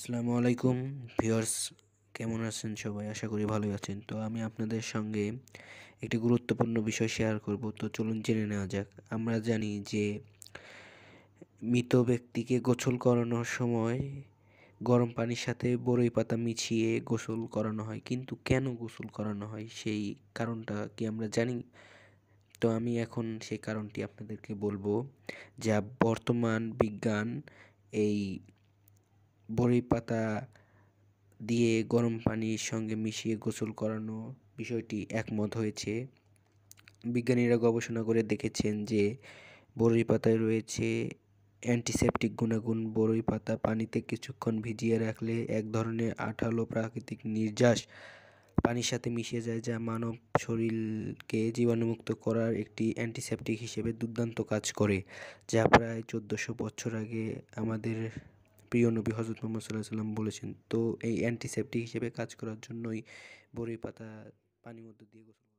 আসসালামু আলাইকুম ভিউয়ার্স কেমন আছেন সবাই আশা করি ভালোই আছেন তো আমি আপনাদের সঙ্গে একটি গুরুত্বপূর্ণ বিষয় শেয়ার করব তো চলুন জেনে নেওয়া যাক আমরা জানি যে মৃত ব্যক্তিকে গোসল করানোর সময় গরম পানির সাথে বরই পাতা মিছিয়ে গোসল করানো হয় কিন্তু কেন গোসল করানো হয় সেই কারণটা কি আমরা জানি তো আমি এখন সেই কারণটি আপনাদেরকে বলবো যা বর্তমান বিজ্ঞান এই বড়ি পাতা দিয়ে গরম পানির সঙ্গে মিশিয়ে গোসল করানো বিষয়টি একমত হয়েছে বিজ্ঞানীরা গবেষণা করে দেখেছেন যে বড়ি পাতায় রয়েছে অ্যান্টিসেপটিক গুণাগুণ বড়ই পাতা পানিতে কিছুক্ষণ ভিজিয়ে রাখলে এক ধরনের আঠালো প্রাকৃতিক নির্যাস পানির সাথে মিশে যায় যা মানব শরীরকে জীবাণুমুক্ত করার একটি অ্যান্টিসেপটিক হিসেবে দুর্দান্ত কাজ করে যা প্রায় চোদ্দোশো বছর আগে আমাদের প্রিয় নবী হজরত মোহাম্মদ সাল্লাহ সাল্লাম বলেছেন তো এই অ্যান্টিসেপটিক হিসেবে কাজ করার জন্যই বড়ি পাতা পানির মধ্যে দিয়ে গোসল